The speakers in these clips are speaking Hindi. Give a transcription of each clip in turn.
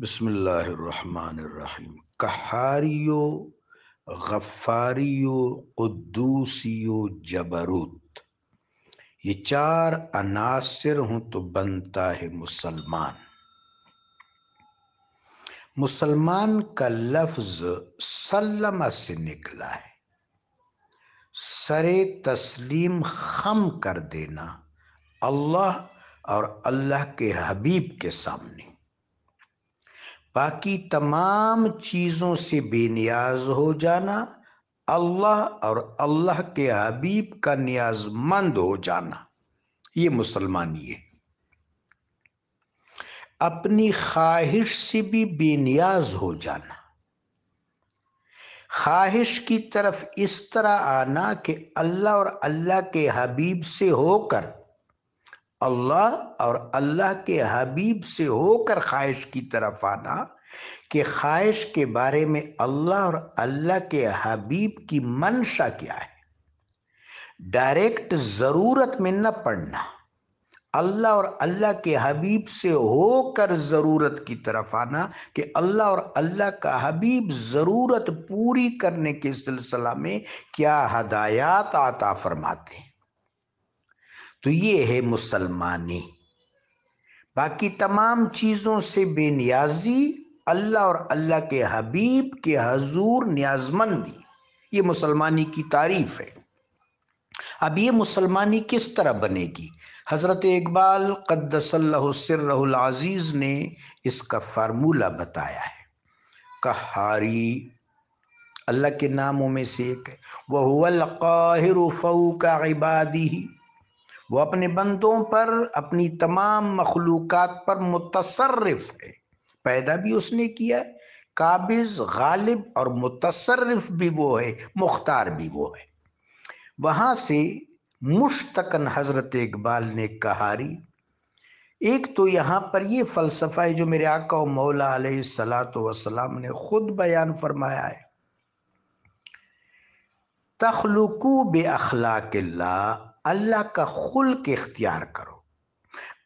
बसमीम कहारियो गफ़ारियो क़ुद्दूसियो जबरूत ये चार अनासर हों तो बनता है मुसलमान मुसलमान का लफ्ज सलमा से निकला है सरे तस्लीम खम कर देना अल्लाह और अल्लाह के हबीब के सामने बाकी तमाम चीज़ों से बेनियाज हो जाना अल्लाह और अल्लाह के हबीब का न्याजमंद हो जाना ये मुसलमानी है अपनी ख्वाहिश से भी बेनियाज हो जाना ख्वाहिश की तरफ इस तरह आना कि अल्लाह और अल्लाह के हबीब से होकर अल्लाह और अल्लाह के हबीब से होकर ख्वाहिश की तरफ आना कि ख्वाहिश के बारे में अल्लाह और अल्लाह के हबीब की मंशा क्या है डायरेक्ट ज़रूरत में न पड़ना अल्लाह और अल्लाह के हबीब से होकर ज़रूरत की तरफ आना कि अल्लाह और अल्लाह का हबीब ज़रूरत पूरी करने के सिलसिला में क्या हदायत आता फरमाते हैं तो ये है मुसलमानी बाकी तमाम चीज़ों से बेनियाजी अल्लाह और अल्लाह के हबीब के हजूर न्याजमंदी ये मुसलमानी की तारीफ है अब ये मुसलमानी किस तरह बनेगी हज़रत इकबाल कद्दसल्लाजीज़ ने इसका फार्मूला बताया है कहारी अल्लाह के नामों में से एक है वहलफ़ू का इबादी वो अपने बंदों पर अपनी तमाम मखलूक़ात पर मुतसरफ है पैदा भी उसने किया है काबिज गालिब और मुतसरफ भी वो है मुख्तार भी वो है वहाँ से मुश्तकन हज़रत इकबाल ने कहारी एक तो यहाँ पर ये फ़लसफ़ा है जो मेरे आका और मौला सलात वसलाम ने ख़ुद बयान फरमाया है तखलुकू बे अखलाक अल्लाह का खुल के अख्तियार करो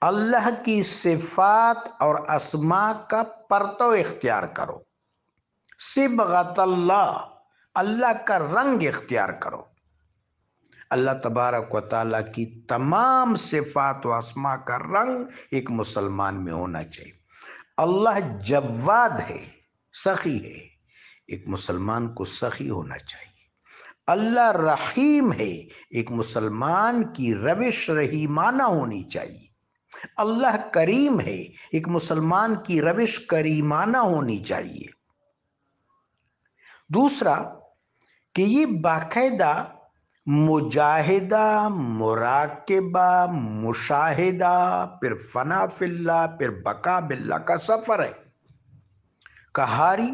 अल्लाह की सिफात और असमा का परतो इख्तियार करो सिबगतल्ला अल्लाह का रंग इख्तियार करो अल्लाह तबारक व की तमाम सिफात व आसमा का रंग एक मुसलमान में होना चाहिए अल्लाह जवाद है सखी है एक मुसलमान को सखी होना चाहिए अल्लाह रहीम है एक मुसलमान की रविश रहीमाना होनी चाहिए अल्लाह करीम है एक मुसलमान की रविश करीमाना होनी चाहिए दूसरा कि ये बाकायदा मुजाहिदा मुराकबा मुशाहिदा फिर फना फिल्ला फिर बका बिल्ला का सफ़र है कहारी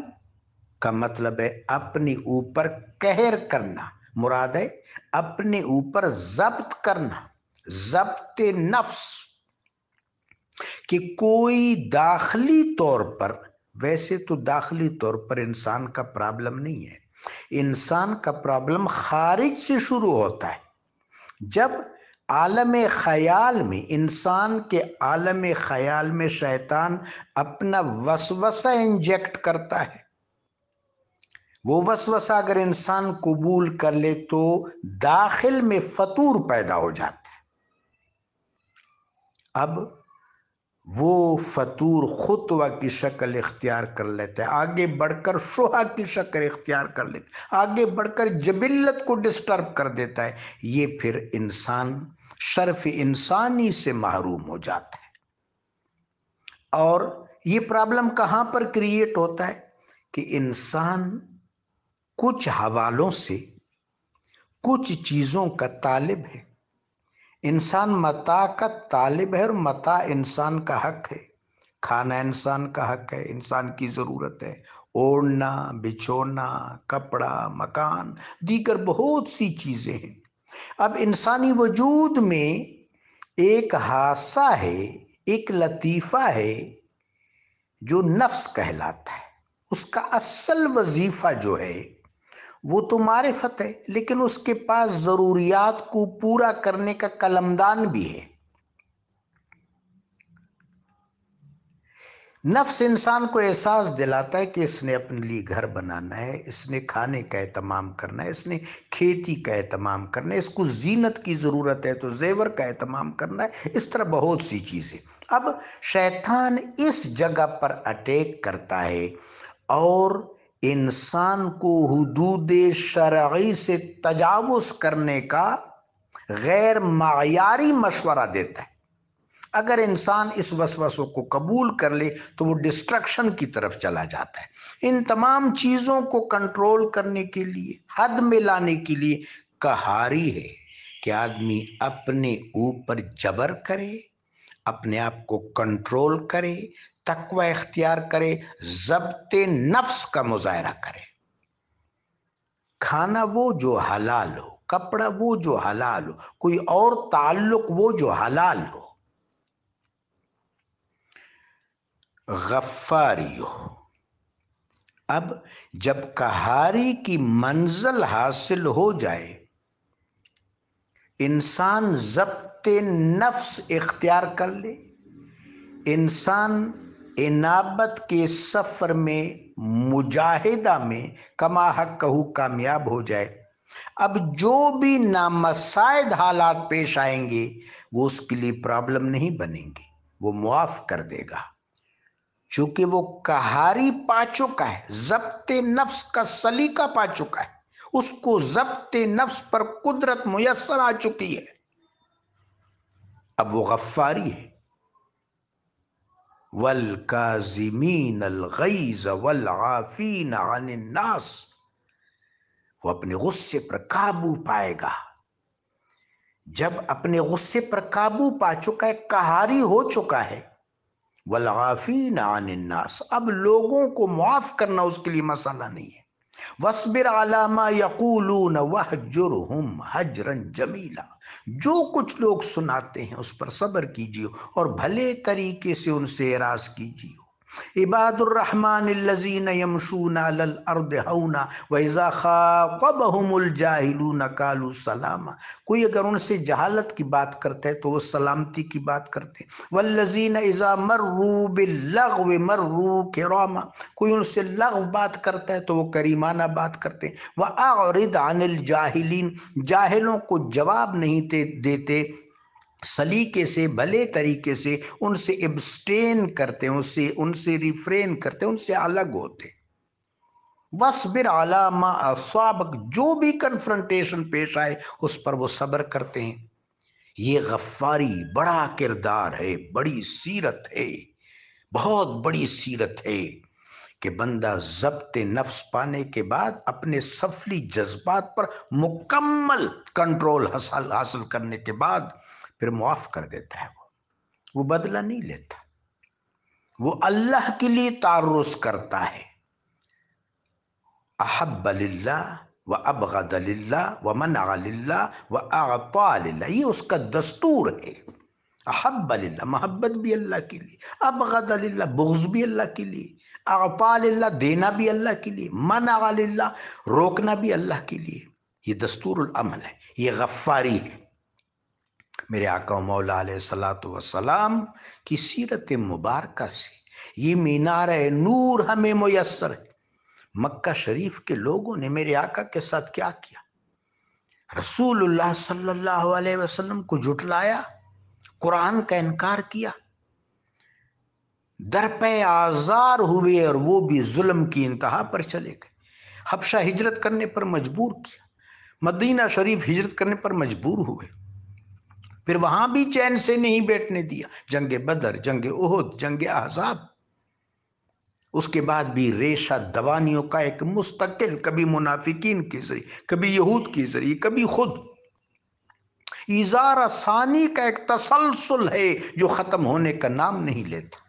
का मतलब है अपने ऊपर कहर करना मुराद है अपने ऊपर जब्त करना जब्त नफ्स कि कोई दाखिली तौर पर वैसे तो दाखिली तौर पर इंसान का प्रॉब्लम नहीं है इंसान का प्रॉब्लम खारिज से शुरू होता है जब आलम ख्याल में इंसान के आलम ख्याल में शैतान अपना वसवसा इंजेक्ट करता है वो वसवसा अगर इंसान कबूल कर ले तो दाखिल में फतूर पैदा हो जाता है अब वो फतूर खुतवा की शक्ल इख्तियार कर लेते हैं आगे बढ़कर शुहा की शक्ल इख्तियार कर लेते आगे बढ़कर जबिल्लत को डिस्टर्ब कर देता है ये फिर इंसान शर्फ इंसानी से महरूम हो जाता है और ये प्रॉब्लम कहाँ पर क्रिएट होता है कि इंसान कुछ हवालों से कुछ चीज़ों का तालिब है इंसान मता का तालिब है और मता इंसान का हक है खाना इंसान का हक है इंसान की ज़रूरत है ओढ़ना बिछोना कपड़ा मकान दीगर बहुत सी चीज़ें हैं अब इंसानी वजूद में एक हादसा है एक लतीफ़ा है जो नफ्स कहलाता है उसका असल वजीफ़ा जो है वो तो मारिफत है लेकिन उसके पास ज़रूरियात को पूरा करने का कलमदान भी है नफ्स इंसान को एहसास दिलाता है कि इसने अपने लिए घर बनाना है इसने खाने का अहतमाम करना है इसने खेती का अहतमाम करना है इसको जीनत की ज़रूरत है तो जेवर का अहतमाम करना है इस तरह बहुत सी चीज़ें अब शैतान इस जगह पर अटैक करता है और इंसान को हदूद शरा से तजावज़ करने का गैर मयारी मशवरा देता है अगर इंसान इस वसवसों को कबूल कर ले तो वो डिस्ट्रक्शन की तरफ चला जाता है इन तमाम चीज़ों को कंट्रोल करने के लिए हद में लाने के लिए कहारी है कि आदमी अपने ऊपर जबर करे अपने आप को कंट्रोल करे तकवा इख्तियार करे जब्त नफ्स का मुजाहरा करे खाना वो जो हलाल हो कपड़ा वो जो हलाल हो कोई और ताल्लुक वो जो हलाल हो गफारी हो अब जब कहारी की मंजिल हासिल हो जाए इंसान जब्त नफ्स इख्तियार कर ले इंसान इनाबत के सफ़र में मुजाहिदा में कमा हक कहू कामयाब हो जाए अब जो भी नामसायद हालात पेश आएंगे वो उसके लिए प्रॉब्लम नहीं बनेंगे वो मुआफ कर देगा चूंकि वो कहारी पा चुका है जब्त नफ्स का सलीका पा चुका है उसको जब्त नफ्स पर कुदरत मुयसर आ चुकी है अब वो गफ्फारी है वल काजिमीन अलगैज वल आफीन अनन्नास वो अपने गुस्से पर काबू पाएगा जब अपने गुस्से पर काबू पा चुका है कहारी हो चुका है वल आफीन अनन्नास अब लोगों को माफ करना उसके लिए मसाला नहीं है वसबिर आलामा यकूलून वह जुरहम हजरन जमीला जो कुछ लोग सुनाते हैं उस पर सब्र कीजिए और भले तरीके से उनसे एराज कीजिए इबादुर्रहमानजीन यमशून कोई अगर उनसे जहालत की बात करते हैं तो वो सलामती की बात करते वल्लजीन इज़ा मर्रू बिल्लघव मर्रू किरामा कोई उनसे लघ बात करता है तो वो करीमाना बात करते वह आरद अनिल जाहिलीन जाहिलों को जवाब नहीं देते सलीके से भले तरीके से उनसे एब्सटेन करते उनसे उनसे रिफ्रेन करते हैं उनसे अलग होते बिर आलामा अफवाबक जो भी कन्फ्रंटेशन पेश आए उस पर वो सब्र करते हैं ये गफ्फारी बड़ा किरदार है बड़ी सीरत है बहुत बड़ी सीरत है कि बंदा जब्त नफ्स पाने के बाद अपने सफली जज्बात पर मुकम्मल कंट्रोल हासिल करने के बाद फिर माफ कर देता है वो वो बदला नहीं लेता वो अल्लाह के लिए तारुस करता है अहब अल्लाह व अब अल्ला व मन अल्ला व अगपा ये उसका दस्तूर है अहब अल्लाह मोहब्बत भी अल्लाह के लिए अब अल्ला बुग्ज भी अल्लाह के लिए अगपा देना भी अल्लाह के लिए मन अल्लाह रोकना भी अल्लाह के लिए ये दस्तूर अमल है ये गफ्फारी है मेरे आका मौला सलात वसलाम की सीरत मुबारक से ये मीनार नूर हमें मैसर है मक्का शरीफ के लोगों ने मेरे आका के साथ क्या किया रसूलुल्लाह सल्लल्लाहु अलैहि वसल्लम को जुटलाया कुरान का इनकार किया दरपे आजार हुए और वो भी जुल्म की इंतहा पर चले गए हबशा हिजरत करने पर मजबूर किया मदीना शरीफ हिजरत करने पर मजबूर हुए फिर वहां भी चैन से नहीं बैठने दिया जंगे बदर जंगे उहद जंगे अहजाब उसके बाद भी रेशा दवानियों का एक मुस्तकिल कभी मुनाफिकीन के जरिए कभी यहूद के जरिए कभी खुद इजार आसानी का एक तसलसल है जो ख़त्म होने का नाम नहीं लेता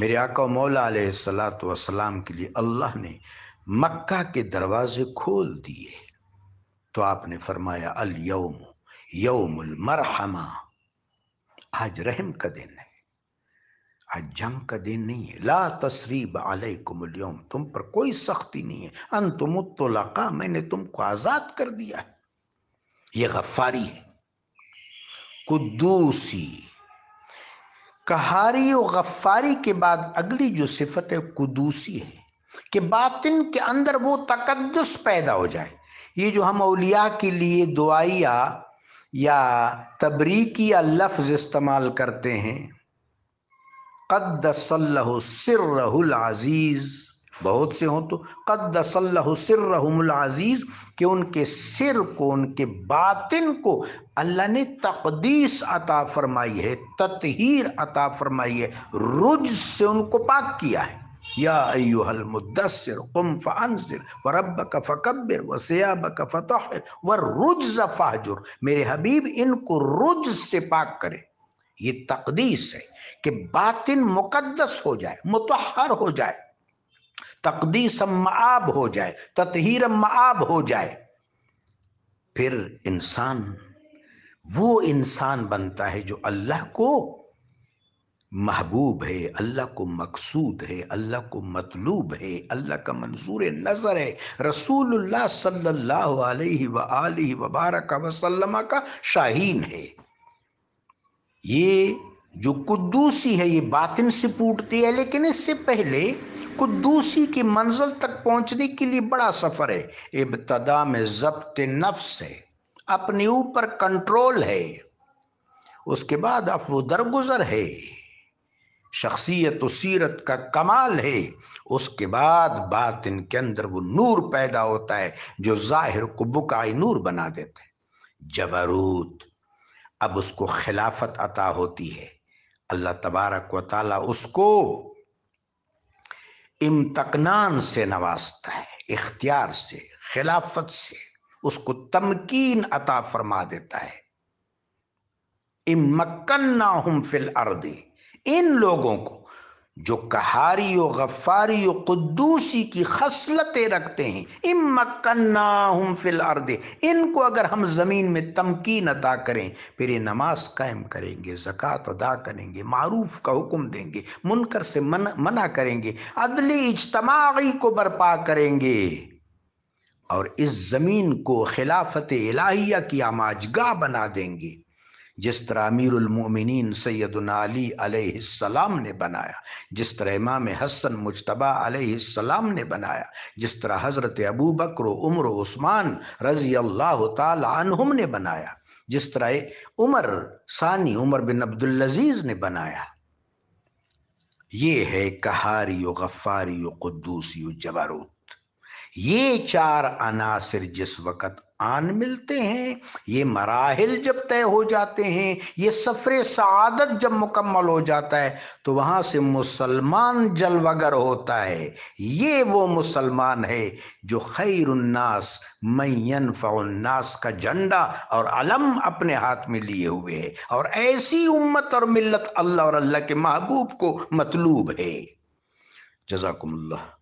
मेरे आका मौला सलात वसलाम के लिए अल्लाह ने मक्का के दरवाजे खोल दिए तो आपने फरमाया अल यौमुल मरहमा आज रहम का दिन है आज जंग का दिन नहीं है ला तसरीब यौम तुम पर कोई सख्ती नहीं है अंतुम तुलका मैंने तुमको आज़ाद कर दिया है ये गफ्फारी है कुद्दूसी कहारी और गफारी के बाद अगली जो सिफत है कुदूसी है कि बातिन के अंदर वो तकदस पैदा हो जाए ये जो हम अलिया के लिए दुआया या तबरीकी लफ्ज़ इस्तेमाल करते हैं आजीज बहुत से हों तो आजीज के उनके सिर को उनके बातिन को अल्लाह ने तकदीस अता फरमाई है ततहीर अता फरमाई है रुज से उनको पाक किया है या अयुहल मुद्दसर कुम फ़ानसिर व रब का फ़कबिर व सयाब का फ़तह व रुज फ़ाजुर मेरे हबीब इनको रुज से पाक करे ये तकदीस है कि बातिन मुकदस हो जाए मुतहर हो जाए तकदीस माब हो जाए ततहीर माब हो जाए फिर इंसान वो इंसान बनता है जो अल्लाह को महबूब है अल्लाह को मकसूद है अल्लाह को मतलूब है अल्लाह का मंजूर नज़र है रसूलुल्लाह सल्लल्लाहु अलैहि व आलिहि व वसल्लम का शाहीन है ये जो कुद्दूसी है ये बातिन से फूटती है लेकिन इससे पहले कुद्दूसी की मंजिल तक पहुंचने के लिए बड़ा सफ़र है इब्तदा में जब्त नफ्स है अपने ऊपर कंट्रोल है उसके बाद अफ दरगुजर है शख्सियत सीरत का कमाल है उसके बाद बात इनके अंदर वो नूर पैदा होता है जो जाहिर को बुकाई नूर बना देता है जबरूत अब उसको खिलाफत अता होती है अल्लाह तबारक व ताला उसको इम्तकनान से नवाजता है इख्तियार से खिलाफत से उसको तमकीन अता फरमा देता है इमक्कन्ना हम फिल अर्दी इन लोगों को जो कहारी व गफ़ारी व कुद्दूसी की खसलतें रखते हैं इम मकन्ना हम फिल अर्द इनको अगर हम ज़मीन में तमकीन अदा करें फिर ये नमाज कायम करेंगे ज़क़़त अदा करेंगे मारूफ का हुक्म देंगे मुनकर से मन, मना करेंगे अदली इजतमाही को बर्पा करेंगे और इस ज़मीन को खिलाफत इलाहिया की आमाजगाह बना देंगे जिस तरह अमीर उलमोमिन अली ने बनाया जिस तरह इमाम हसन मुशतबा अलैहिस्सलाम ने बनाया जिस तरह हज़रत अबू बकर उम्र उस्मान रज़ी अल्लाह तुम ने बनाया जिस तरह उमर सानी उमर बिन अब्दुल्लजीज ने बनाया ये है कहारी गफ़ारी कुद्दूसी जबारूत ये चार अनासर जिस वक़्त आन मिलते हैं ये मराहिल जब तय हो जाते हैं ये सफ़र सआदत जब मुकम्मल हो जाता है तो वहां से मुसलमान जलवगर होता है ये वो मुसलमान है जो खैरन्नास मैन फन्नास का झंडा और अलम अपने हाथ में लिए हुए है और ऐसी उम्मत और मिलत अल्लाह और अल्लाह के महबूब को मतलूब है जजाकुम्ल्ला